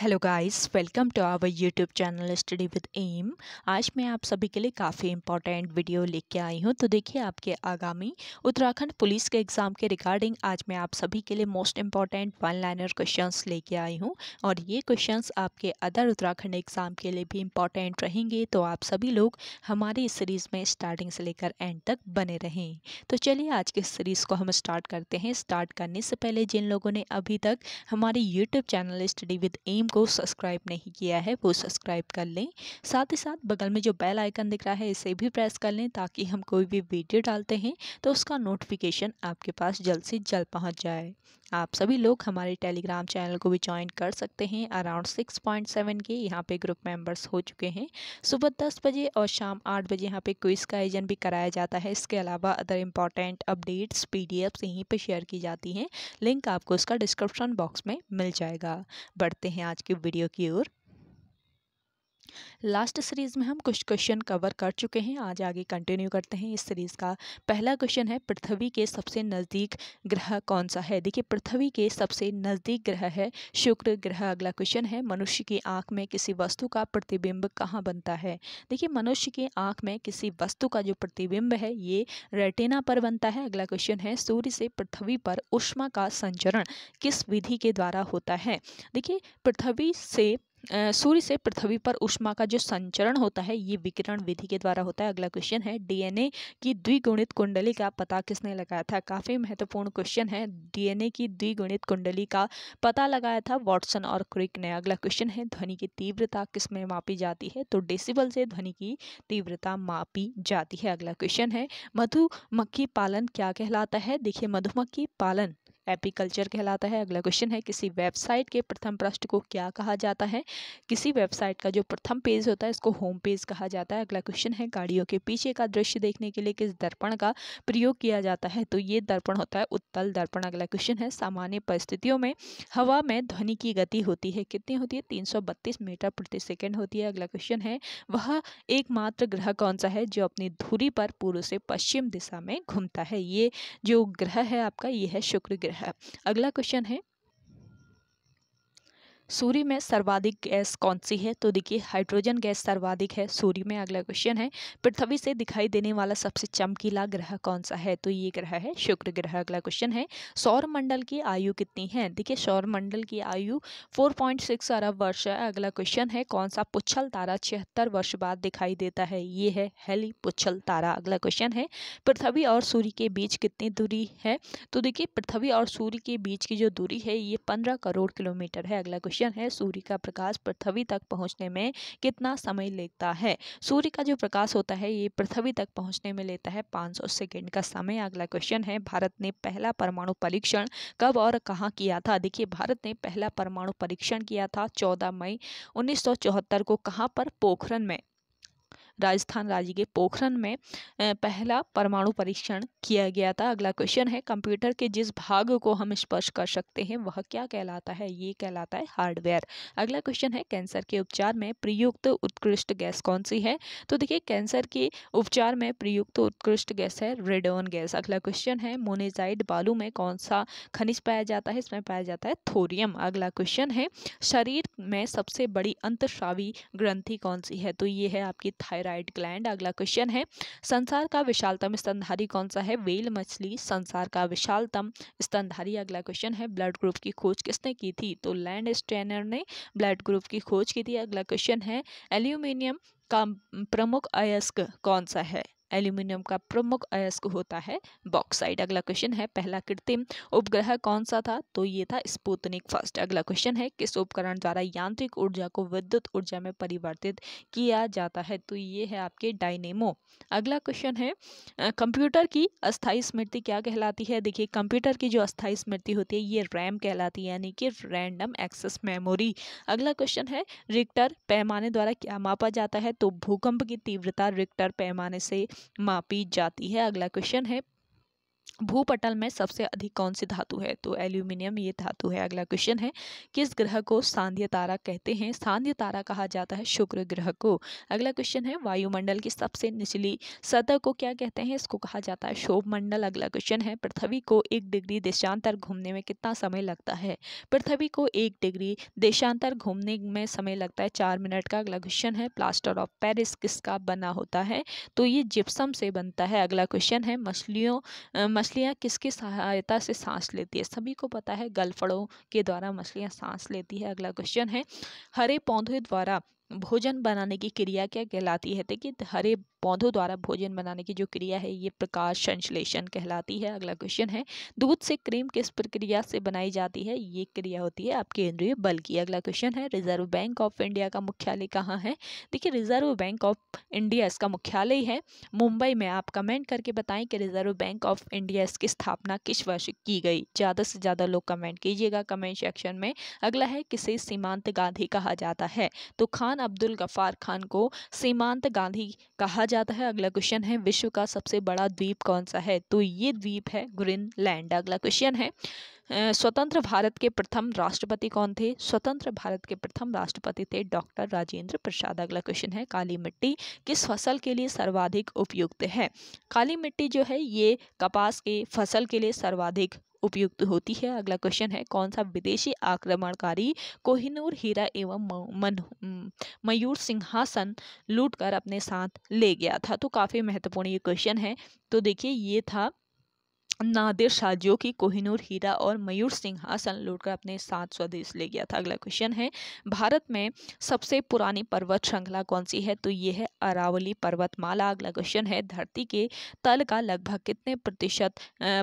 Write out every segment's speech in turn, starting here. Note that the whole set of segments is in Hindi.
hello guys welcome to our YouTube channel study with M आज मैं आप सभी के लिए काफ़ी इंपॉर्टेंट वीडियो लेके आई हूं तो देखिए आपके आगामी उत्तराखंड पुलिस के एग्ज़ाम के रिगार्डिंग आज मैं आप सभी के लिए most important one liner questions लेके आई हूं और ये क्वेश्चंस आपके अदर उत्तराखंड एग्ज़ाम के लिए भी इम्पॉर्टेंट रहेंगे तो आप सभी लोग हमारे इस सीरीज़ में स्टार्टिंग से लेकर एंड तक बने रहें तो चलिए आज के सीरीज़ को हम स्टार्ट करते हैं स्टार्ट करने से पहले जिन लोगों ने अभी तक हमारे YouTube channel study with M team को सब्सक्राइब नहीं किया है वो सब्सक्राइब कर लें साथ ही साथ बगल में जो बेल आइकन दिख रहा है इसे भी प्रेस कर लें ताकि हम कोई भी वीडियो डालते हैं तो उसका नोटिफिकेशन आपके पास जल्द से जल्द पहुँच जाए आप सभी लोग हमारे टेलीग्राम चैनल को भी ज्वाइन कर सकते हैं अराउंड सिक्स पॉइंट सेवन के यहाँ पे ग्रुप मेंबर्स हो चुके हैं सुबह दस बजे और शाम आठ बजे यहाँ पे क्विज़ का आयोजन भी कराया जाता है इसके अलावा other important updates P D यहीं पर शेयर की जाती हैं लिंक आपको उसका डिस्क्रिप्शन बॉक्स में मिल जाएगा बढ़ते हैं आज आज की वीडियो की ओर लास्ट सीरीज़ में हम कुछ क्वेश्चन कवर कर चुके हैं आज आगे कंटिन्यू करते हैं इस सीरीज़ का पहला क्वेश्चन है पृथ्वी के सबसे नज़दीक ग्रह कौन सा है देखिए पृथ्वी के सबसे नज़दीक ग्रह है शुक्र ग्रह अगला क्वेश्चन है मनुष्य की आँख में किसी वस्तु का प्रतिबिंब कहाँ बनता है देखिए मनुष्य की आँख में किसी वस्तु का जो प्रतिबिंब है ये रेटेना पर बनता है अगला क्वेश्चन है सूर्य से पृथ्वी पर उष्मा का संचरण किस विधि के द्वारा होता है देखिए पृथ्वी से सूर्य से पृथ्वी पर उष्मा का जो संचरण होता है ये विकिरण विधि के द्वारा होता है अगला क्वेश्चन है डीएनए की द्विगुणित कुंडली का पता किसने लगाया था काफ़ी महत्वपूर्ण क्वेश्चन है डीएनए की द्विगुणित कुंडली का पता लगाया था वॉटसन और क्रिक ने अगला क्वेश्चन है ध्वनि की तीव्रता किस में मापी जाती है तो डेसिबल से ध्वनि की तीव्रता मापी जाती है अगला क्वेश्चन है मधुमक्खी पालन क्या कहलाता है देखिए मधुमक्खी पालन एपीकल्चर कहलाता है अगला क्वेश्चन है किसी वेबसाइट के प्रथम पृष्ठ को क्या कहा जाता है किसी वेबसाइट का जो प्रथम पेज होता है इसको होम पेज कहा जाता है अगला क्वेश्चन है गाड़ियों के पीछे का दृश्य देखने के लिए किस दर्पण का प्रयोग किया जाता है तो ये दर्पण होता है उत्तल दर्पण अगला क्वेश्चन है सामान्य परिस्थितियों में हवा में ध्वनि की गति होती है कितनी होती है तीन मीटर प्रति सेकेंड होती है अगला क्वेश्चन है वह एकमात्र ग्रह कौन सा है जो अपनी धूरी पर पूर्व से पश्चिम दिशा में घूमता है ये जो ग्रह है आपका ये है शुक्र ग्रह है अगला क्वेश्चन है सूर्य में सर्वाधिक गैस कौन सी है तो देखिए हाइड्रोजन गैस सर्वाधिक है सूर्य में अगला क्वेश्चन है पृथ्वी से दिखाई देने वाला सबसे चमकीला ग्रह कौन सा है तो ये ग्रह है शुक्र ग्रह अगला क्वेश्चन है सौर मंडल की आयु कितनी है देखिए सौर मंडल की आयु 4.6 अरब वर्ष है अगला क्वेश्चन है कौन सा पुच्छल तारा छिहत्तर वर्ष बाद दिखाई देता है ये है हेली पुच्छल तारा अगला क्वेश्चन है पृथ्वी और सूर्य के बीच कितनी दूरी है तो देखिए पृथ्वी और सूर्य के बीच की जो दूरी है ये पंद्रह करोड़ किलोमीटर है अगला क्वेश्चन क्वेश्चन है सूर्य का प्रकाश पृथ्वी तक पहुंचने में कितना समय लेता है सूर्य का जो प्रकाश होता है ये पृथ्वी तक पहुंचने में लेता है पाँच सेकेंड का समय अगला क्वेश्चन है भारत ने पहला परमाणु परीक्षण कब और कहाँ किया था देखिए भारत ने पहला परमाणु परीक्षण किया था चौदह मई उन्नीस को कहाँ पर पोखरण में राजस्थान राज्य के पोखरण में पहला परमाणु परीक्षण किया गया था अगला क्वेश्चन है कंप्यूटर के जिस भाग को हम स्पर्श कर सकते हैं वह क्या कहलाता है ये कहलाता है हार्डवेयर अगला क्वेश्चन है कैंसर के उपचार में प्रयुक्त उत्कृष्ट गैस कौन सी है तो देखिए कैंसर के उपचार में प्रयुक्त उत्कृष्ट गैस है रेडोन गैस अगला क्वेश्चन है मोनेजाइड बालू में कौन सा खनिज पाया जाता है इसमें पाया जाता है थोरियम अगला क्वेश्चन है शरीर में सबसे बड़ी अंतश्रावी ग्रंथि कौन सी है तो ये है आपकी थायर थायराइड ग्लैंड अगला क्वेश्चन है संसार का विशालतम स्तनधारी कौन सा है वेल मछली संसार का विशालतम स्तनधारी अगला क्वेश्चन है ब्लड ग्रुप की खोज किसने की थी तो लैंड स्टेनर ने ब्लड ग्रुप की खोज की थी अगला क्वेश्चन है एल्यूमिनियम का प्रमुख अयस्क कौन सा है एल्यूमिनियम का प्रमुख अयस्क होता है बॉक्साइड अगला क्वेश्चन है पहला कृत्रिम उपग्रह कौन सा था तो ये था स्पूतनिक फर्स्ट अगला क्वेश्चन है किस उपकरण द्वारा यांत्रिक ऊर्जा को विद्युत ऊर्जा में परिवर्तित किया जाता है तो ये है आपके डायनेमो अगला क्वेश्चन है कंप्यूटर की अस्थायी स्मृति क्या कहलाती है देखिए कंप्यूटर की जो अस्थायी स्मृति होती है ये रैम कहलाती है यानी कि रैंडम एक्सेस मेमोरी अगला क्वेश्चन है रिक्टर पैमाने द्वारा क्या मापा जाता है तो भूकंप की तीव्रता रिक्टर पैमाने से मापी जाती है अगला क्वेश्चन है भूपटल में सबसे अधिक कौन सी धातु है तो एल्यूमिनियम ये धातु है अगला क्वेश्चन है किस ग्रह को सांध्य तारा कहते हैं सांध्य तारा कहा जाता है शुक्र ग्रह को अगला क्वेश्चन है वायुमंडल की सबसे निचली सतह को क्या कहते हैं इसको कहा जाता है शोभ मंडल अगला क्वेश्चन है पृथ्वी को एक डिग्री देशांतर घूमने में कितना समय लगता है पृथ्वी को एक डिग्री देशांतर घूमने में समय लगता है चार मिनट का अगला क्वेश्चन है प्लास्टर ऑफ पेरिस किसका बना होता है तो ये जिप्सम से बनता है अगला क्वेश्चन है मछलियों मछलियाँ किसकी सहायता से सांस लेती है सभी को पता है गलफड़ों के द्वारा मछलियाँ सांस लेती है अगला क्वेश्चन है हरे पौधे द्वारा भोजन बनाने की क्रिया क्या कहलाती है देखिए हरे पौधों द्वारा भोजन बनाने की जो क्रिया है ये प्रकाश संश्लेषण कहलाती है अगला क्वेश्चन है दूध से क्रीम किस प्रक्रिया से बनाई जाती है ये क्रिया होती है आपके केंद्रीय बल की अगला क्वेश्चन है रिजर्व बैंक ऑफ इंडिया का मुख्यालय कहाँ है देखिए रिजर्व बैंक ऑफ इंडिया इसका मुख्यालय है मुंबई में आप कमेंट करके बताएं कि रिजर्व बैंक ऑफ इंडिया इसकी स्थापना किस वर्ष की गई ज़्यादा से ज़्यादा लोग कमेंट कीजिएगा कमेंट सेक्शन में अगला है किसे सीमांत गांधी कहा जाता है तो खान अब्दुल गफ़ार खान को सीमांत गांधी कहा जाता है अगला क्वेश्चन है विश्व का सबसे बड़ा द्वीप कौन सा है तो ये द्वीप है ग्रीनलैंड अगला क्वेश्चन है स्वतंत्र भारत के प्रथम राष्ट्रपति कौन थे स्वतंत्र भारत के प्रथम राष्ट्रपति थे डॉक्टर राजेंद्र प्रसाद अगला क्वेश्चन है काली मिट्टी किस फसल के लिए सर्वाधिक उपयुक्त है काली मिट्टी जो है ये कपास के फसल के लिए सर्वाधिक उपयुक्त होती है अगला क्वेश्चन है कौन सा विदेशी आक्रमणकारी कोहिनूर हीरा एवं मन मयूर सिंहासन लूटकर अपने साथ ले गया था तो काफ़ी महत्वपूर्ण ये क्वेश्चन है तो देखिए ये था नादिर शाजियों की कोहिनूर हीरा और मयूर सिंहासन लूटकर अपने साथ स्वदेश ले गया था अगला क्वेश्चन है भारत में सबसे पुरानी पर्वत श्रृंखला कौन सी है तो ये है अरावली पर्वतमाला अगला क्वेश्चन है धरती के तल का लगभग कितने प्रतिशत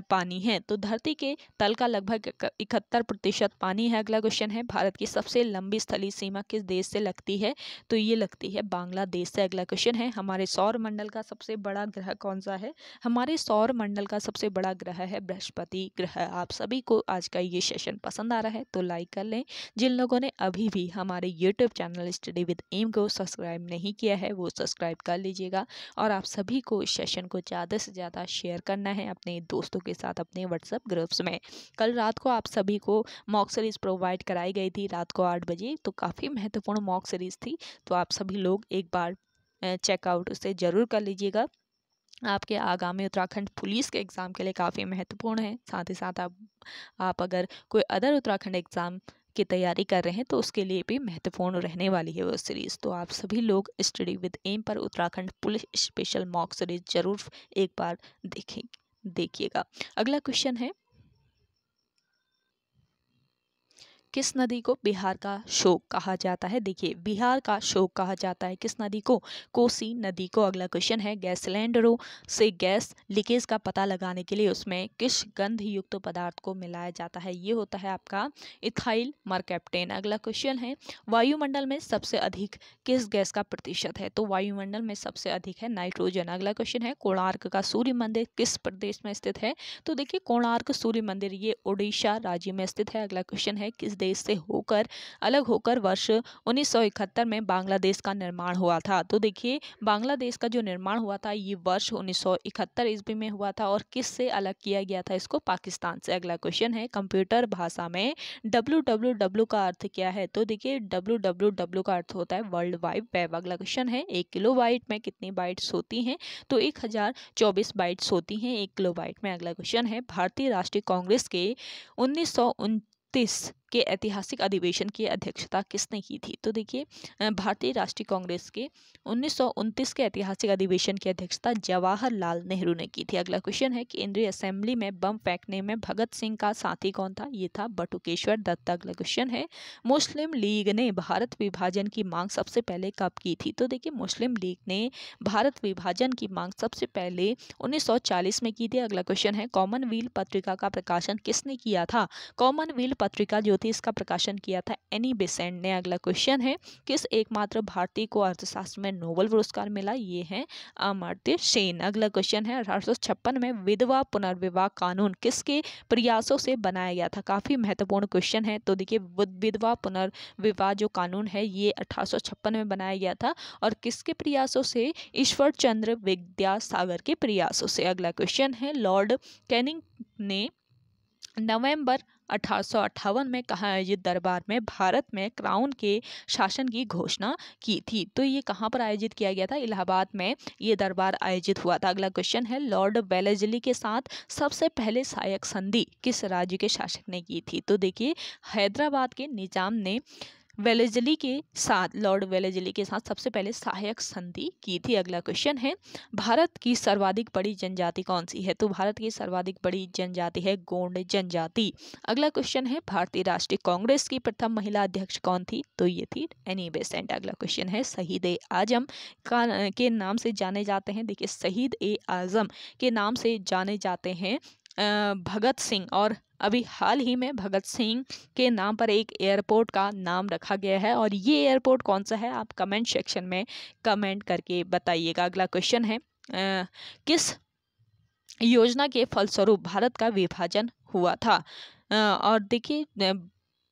पानी है तो धरती के तल का लगभग इकहत्तर प्रतिशत पानी है अगला क्वेश्चन है भारत की सबसे लंबी स्थली सीमा किस देश से लगती है तो ये लगती है बांग्लादेश से अगला क्वेश्चन है हमारे सौर मंडल का सबसे बड़ा ग्रह कौन सा है हमारे सौर मंडल का सबसे बड़ा ग्रह है बृहस्पति ग्रह आप सभी को आज का ये सेशन पसंद आ रहा है तो लाइक कर लें जिन लोगों ने अभी भी हमारे YouTube channel study with M को सब्सक्राइब नहीं किया है वो सब्सक्राइब कर लीजिएगा और आप सभी को इस सेशन को ज़्यादा से ज़्यादा शेयर करना है अपने दोस्तों के साथ अपने व्हाट्सएप ग्रुप्स में कल रात को आप सभी को मॉक सीरीज़ प्रोवाइड कराई गई थी रात को आठ बजे तो काफ़ी महत्वपूर्ण मॉक सीरीज़ थी तो आप सभी लोग एक बार चेकआउट उसे ज़रूर कर लीजिएगा आपके आगामी उत्तराखंड पुलिस के एग्ज़ाम के लिए काफ़ी महत्वपूर्ण है साथ ही साथ आप आप अगर कोई अदर उत्तराखंड एग्ज़ाम की तैयारी कर रहे हैं तो उसके लिए भी महत्वपूर्ण रहने वाली है वो सीरीज़ तो आप सभी लोग स्टडी विद एम पर Uttarakhand police special mock series जरूर एक बार देखें देखिएगा अगला क्वेश्चन है किस नदी को बिहार का शोक कहा जाता है देखिए बिहार का शोक कहा जाता है किस नदी को कोसी नदी को अगला क्वेश्चन है गैस सिलेंडरों से गैस लीकेज का पता लगाने के लिए उसमें किस गंध युक्त पदार्थ को मिलाया जाता है ये होता है आपका इथाइल मरकैप्टेन अगला क्वेश्चन है वायुमंडल में सबसे अधिक किस गैस का प्रतिशत है तो वायुमंडल में सबसे अधिक है नाइट्रोजन अगला क्वेश्चन है कोणार्क का सूर्य मंदिर किस प्रदेश में स्थित है तो देखिए कोणार्क सूर्य मंदिर ये ओडिशा राज्य में स्थित है अगला क्वेश्चन है किस देश से होकर अलग होकर वर्ष उन्नीस में बांग्लादेश का निर्माण हुआ था तो देखिए बांग्लादेश का जो निर्माण हुआ था ये वर्ष उन्नीस ईस्वी में हुआ था और किस से अलग किया गया था इसको पाकिस्तान से अगला क्वेश्चन है कंप्यूटर भाषा में डब्ल्यू का अर्थ क्या है तो देखिए डब्ल्यू का अर्थ होता है वर्ल्ड वाइड वेब अगला क्वेश्चन है एक किलो वाइट में कितनी बाइट्स होती हैं तो एक हजार चौबीस बाइट्स होती हैं एक किलो वाइट में अगला क्वेश्चन है भारतीय राष्ट्रीय कांग्रेस के उन्नीस के ऐतिहासिक अधिवेशन की अध्यक्षता किसने की थी तो देखिए भारतीय राष्ट्रीय कांग्रेस के उन्नीस के ऐतिहासिक अधिवेशन की अध्यक्षता जवाहरलाल नेहरू ने की थी अगला क्वेश्चन है केंद्रीय असेंबली में बम फेंकने में भगत सिंह का साथी कौन था ये था बटुकेश्वर दत्त अगला क्वेश्चन है मुस्लिम लीग ने भारत विभाजन की मांग सबसे पहले कब की थी तो देखिए मुस्लिम लीग ने भारत विभाजन की मांग सबसे पहले 1940 में की थी अगला क्वेश्चन है कॉमनवेल्थ पत्रिका का प्रकाशन किसने किया था कॉमनवेल्थ पत्रिका जो साथ इसका प्रकाशन किया था एनी बेसेंट ने अगला क्वेश्चन है किस एकमात्र भारतीय को अर्थशास्त्र में नोबल पुरस्कार मिला ये है अमर्त्य सेन अगला क्वेश्चन है अठारह में विधवा पुनर्विवाह कानून किसके प्रयासों से बनाया गया था काफ़ी महत्वपूर्ण क्वेश्चन है तो देखिए विधवा पुनर्विवाह जो कानून है ये अठारह में बनाया गया था और किसके प्रयासों से ईश्वर चंद्र विद्यासागर के प्रयासों से अगला क्वेश्चन है लॉर्ड कैनिंग ने नवंबर अठारह में कहा आयोजित दरबार में भारत में क्राउन के शासन की घोषणा की थी तो ये कहाँ पर आयोजित किया गया था इलाहाबाद में ये दरबार आयोजित हुआ था अगला क्वेश्चन है लॉर्ड वेलेजली के साथ सबसे पहले सहायक संधि किस राज्य के शासक ने की थी तो देखिए हैदराबाद के निजाम ने वेलेजली के साथ लॉर्ड वेलेजली के साथ सबसे पहले सहायक संधि की थी अगला क्वेश्चन है भारत की सर्वाधिक बड़ी जनजाति कौन सी है तो भारत की सर्वाधिक बड़ी जनजाति है गोंड जनजाति अगला क्वेश्चन है भारतीय राष्ट्रीय कांग्रेस की प्रथम महिला अध्यक्ष कौन थी तो ये थी एनी बेसेंट अगला क्वेश्चन है शहीद ए आजम का के नाम से जाने जाते हैं देखिए शहीद ए आजम के नाम से जाने जाते हैं भगत सिंह और अभी हाल ही में भगत सिंह के नाम पर एक एयरपोर्ट का नाम रखा गया है और ये एयरपोर्ट कौन सा है आप कमेंट सेक्शन में कमेंट करके बताइएगा अगला क्वेश्चन है आ, किस योजना के फलस्वरूप भारत का विभाजन हुआ था और देखिए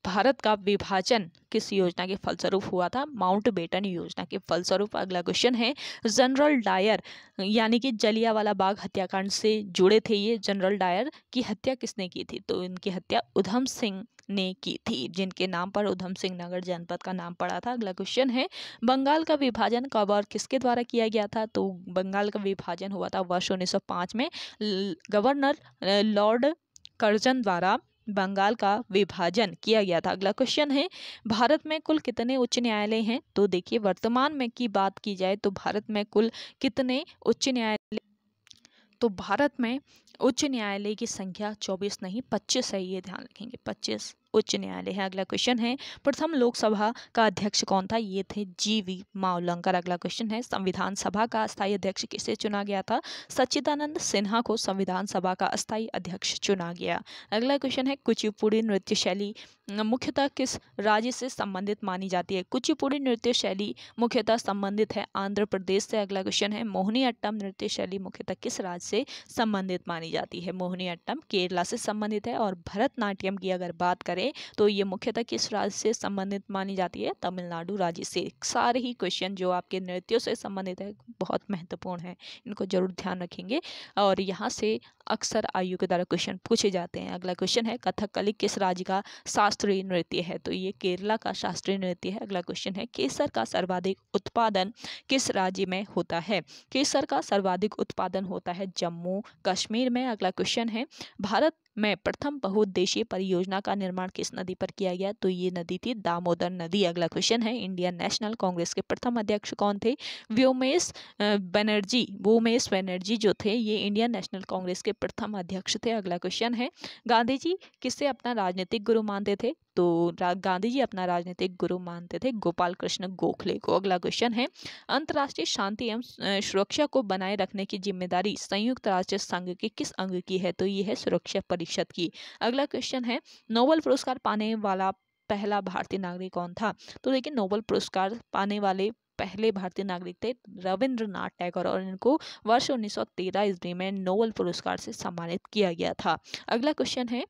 भारत का विभाजन किस योजना के फलस्वरूप हुआ था माउंट बेटन योजना के फलस्वरूप अगला क्वेश्चन है जनरल डायर यानी कि जलियावाला बाग हत्याकांड से जुड़े थे ये जनरल डायर की हत्या किसने की थी तो इनकी हत्या उधम सिंह ने की थी जिनके नाम पर उधम सिंह नगर जनपद का नाम पड़ा था अगला क्वेश्चन है बंगाल का विभाजन कब और किसके द्वारा किया गया था तो बंगाल का विभाजन हुआ था वर्ष उन्नीस में गवर्नर लॉर्ड कर्जन द्वारा बंगाल का विभाजन किया गया था अगला क्वेश्चन है भारत में कुल कितने उच्च न्यायालय हैं तो देखिए वर्तमान में की बात की जाए तो भारत में कुल कितने उच्च न्यायालय तो भारत में उच्च न्यायालय की संख्या 24 नहीं 25 है ये ध्यान रखेंगे 25 उच्च न्यायालय है अगला क्वेश्चन है प्रथम लोकसभा का अध्यक्ष कौन था ये थे जी वी मावलंकर अगला क्वेश्चन है संविधान सभा का स्थायी अध्यक्ष किसे चुना गया था सच्चिदानंद सिन्हा को संविधान सभा का स्थायी अध्यक्ष चुना गया अगला क्वेश्चन है कुचिपुड़ी नृत्य शैली मुख्यतः किस राज्य से संबंधित मानी जाती है कुचिपुड़ी नृत्य शैली मुख्यतः संबंधित है आंध्र प्रदेश से अगला क्वेश्चन है मोहनी अट्टम नृत्य शैली मुख्यतः किस राज्य से संबंधित मानी जाती है मोहनी अट्टम केरला से संबंधित है और भरतनाट्यम की अगर बात करें करें तो ये मुख्यतः किस राज्य से संबंधित मानी जाती है तमिलनाडु राज्य से सारे ही क्वेश्चन जो आपके नृत्यों से संबंधित है बहुत महत्वपूर्ण है इनको जरूर ध्यान रखेंगे और यहाँ से अक्सर आयु के द्वारा क्वेश्चन पूछे जाते हैं अगला क्वेश्चन है कथकली किस राज्य का शास्त्रीय नृत्य है तो ये केरला का शास्त्रीय नृत्य है अगला क्वेश्चन है केसर का सर्वाधिक उत्पादन किस राज्य में होता है केसर का सर्वाधिक उत्पादन होता है जम्मू कश्मीर में अगला क्वेश्चन है भारत में प्रथम बहुउद्देशीय परियोजना का निर्माण निर्माण किस नदी पर किया गया तो ये नदी थी दामोदर नदी अगला क्वेश्चन है इंडियन नेशनल कांग्रेस के प्रथम अध्यक्ष कौन थे व्योमेश बनर्जी व्योमेश बनर्जी जो थे ये इंडियन नेशनल कांग्रेस के प्रथम अध्यक्ष थे अगला क्वेश्चन है गांधी जी किससे अपना राजनीतिक गुरु मानते थे तो गांधी जी अपना राजनीतिक गुरु मानते थे गोपाल कृष्ण गोखले को अगला क्वेश्चन है अंतर्राष्ट्रीय शांति एवं सुरक्षा को बनाए रखने की जिम्मेदारी संयुक्त राष्ट्र संघ के किस अंग की है तो यह है सुरक्षा परिषद की अगला क्वेश्चन है नोबल पुरस्कार पुरस्कार पाने वाला पहला भारतीय नागरिक कौन था तो देखिए नोबल पुरस्कार पाने वाले पहले भारतीय नागरिक थे रविंद्रनाथ टैगोर और इनको वर्ष 1913 ईस्वी में नोबल पुरस्कार से सम्मानित किया गया था अगला क्वेश्चन है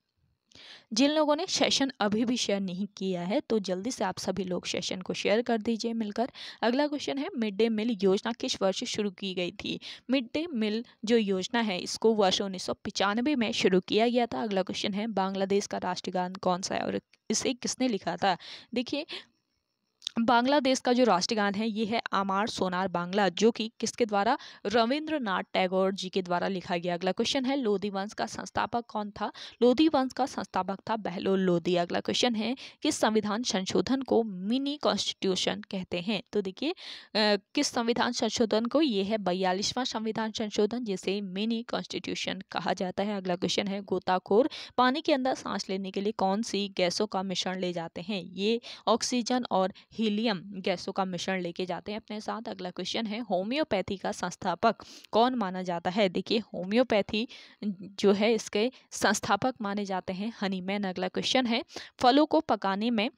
जिन लोगों ने सेशन अभी भी शेयर नहीं किया है तो जल्दी से आप सभी लोग सेशन को शेयर कर दीजिए मिलकर अगला क्वेश्चन है मिड डे मील योजना किस वर्ष शुरू की गई थी मिड डे मील जो योजना है इसको वर्ष उन्नीस में शुरू किया गया था अगला क्वेश्चन है बांग्लादेश का राष्ट्रगान कौन सा है और इसे किसने लिखा था देखिए बांग्लादेश का जो राष्ट्रगान है ये है आमार सोनार बांग्ला जो कि किसके द्वारा रविंद्रनाथ टैगोर जी के द्वारा लिखा गया अगला क्वेश्चन है लोधी वंश का संस्थापक कौन था लोधी वंश का संस्थापक था बहलोल लोधी अगला क्वेश्चन है किस संविधान संशोधन को मिनी कॉन्स्टिट्यूशन कहते हैं तो देखिए किस संविधान संशोधन को ये है बयालीसवां संविधान संशोधन जिसे मिनी कॉन्स्टिट्यूशन कहा जाता है अगला क्वेश्चन है गोताखोर पानी के अंदर सांस लेने के लिए कौन सी गैसों का मिश्रण ले जाते हैं ये ऑक्सीजन और ही हीलियम गैसों का मिश्रण लेके जाते हैं अपने साथ अगला क्वेश्चन है होम्योपैथी का संस्थापक कौन माना जाता है देखिए होम्योपैथी जो है इसके संस्थापक माने जाते हैं हनीमैन अगला क्वेश्चन है फलों को पकाने में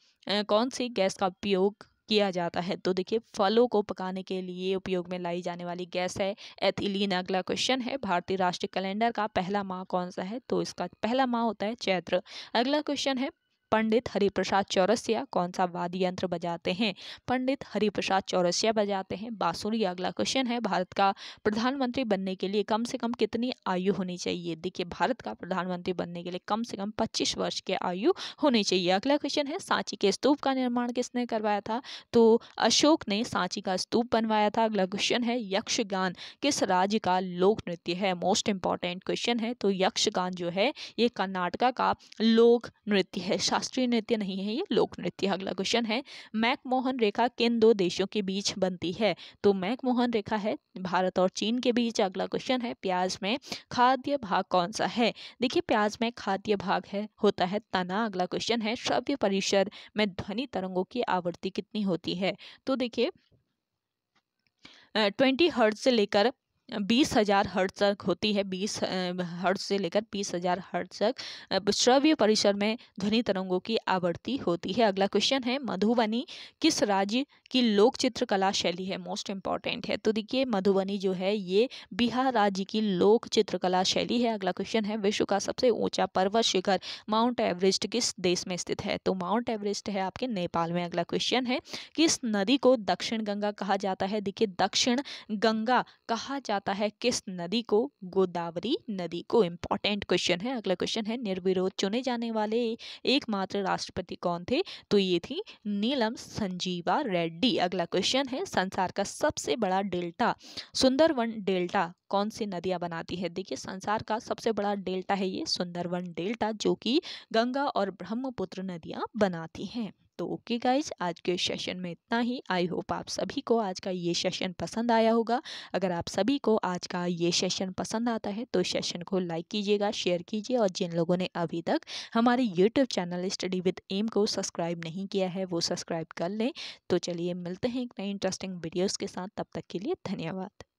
कौन सी गैस का उपयोग किया जाता है तो देखिए फलों को पकाने के लिए उपयोग में लाई जाने वाली गैस है एथिलीन अगला क्वेश्चन है भारतीय राष्ट्रीय कैलेंडर का पहला माह कौन सा है तो इसका पहला माह होता है चैत्र अगला क्वेश्चन है पंडित हरिप्रसाद चौरसिया कौन सा वाद्य यंत्र बजाते हैं पंडित हरिप्रसाद चौरसिया बजाते हैं बांसुरी अगला क्वेश्चन है भारत का प्रधानमंत्री बनने के लिए कम से कम कितनी आयु होनी चाहिए देखिए भारत का प्रधानमंत्री बनने के लिए कम से कम पच्चीस वर्ष की आयु होनी चाहिए अगला क्वेश्चन है सांची के स्तूप का निर्माण किसने करवाया था तो अशोक ने सांची का स्तूप बनवाया था अगला क्वेश्चन है यक्षगान किस राज्य का लोक नृत्य है मोस्ट इंपॉर्टेंट क्वेश्चन है तो यक्षगान जो है ये कर्नाटका का लोक नृत्य है शास्त्रीय नृत्य नहीं है ये लोक नृत्य अगला क्वेश्चन है मैकमोहन रेखा किन दो देशों के बीच बनती है तो मैकमोहन रेखा है भारत और चीन के बीच अगला क्वेश्चन है प्याज में खाद्य भाग कौन सा है देखिए प्याज में खाद्य भाग है होता है तना अगला क्वेश्चन है श्रव्य परिसर में ध्वनि तरंगों की आवृत्ति कितनी होती है तो देखिए ट्वेंटी हर्ट से लेकर बीस हजार हर्ट तक होती है बीस हर्ट से लेकर बीस हजार हर्ट तक श्रव्य परिसर में ध्वनि तरंगों की आवृत्ति होती है अगला क्वेश्चन है मधुबनी किस राज्य की लोक चित्रकला शैली है मोस्ट इम्पॉर्टेंट है तो देखिए मधुबनी जो है ये बिहार राज्य की लोक चित्रकला शैली है अगला क्वेश्चन है विश्व का सबसे ऊंचा पर्वत शिखर माउंट एवरेस्ट किस देश में स्थित है तो माउंट एवरेस्ट है आपके नेपाल में अगला क्वेश्चन है किस नदी को दक्षिण गंगा कहा जाता है देखिए दक्षिण गंगा कहा जाता आता है किस नदी को गोदावरी नदी को इंपॉर्टेंट क्वेश्चन है अगला क्वेश्चन है निर्विरोध चुने जाने वाले एकमात्र राष्ट्रपति कौन थे तो ये थी नीलम संजीवा रेड्डी अगला क्वेश्चन है संसार का सबसे बड़ा डेल्टा सुंदरवन डेल्टा कौन सी नदियां बनाती है देखिए संसार का सबसे बड़ा डेल्टा है ये सुंदरवन डेल्टा जो कि गंगा और ब्रह्मपुत्र नदियां बनाती हैं तो ओके गाइज आज के सेशन में इतना ही आई होप आप सभी को आज का ये सेशन पसंद आया होगा अगर आप सभी को आज का ये सेशन पसंद आता है तो सेशन को लाइक कीजिएगा शेयर कीजिए और जिन लोगों ने अभी तक हमारे YouTube channel study with M को सब्सक्राइब नहीं किया है वो सब्सक्राइब कर लें तो चलिए मिलते हैं एक नई इंटरेस्टिंग वीडियोज़ के साथ तब तक के लिए धन्यवाद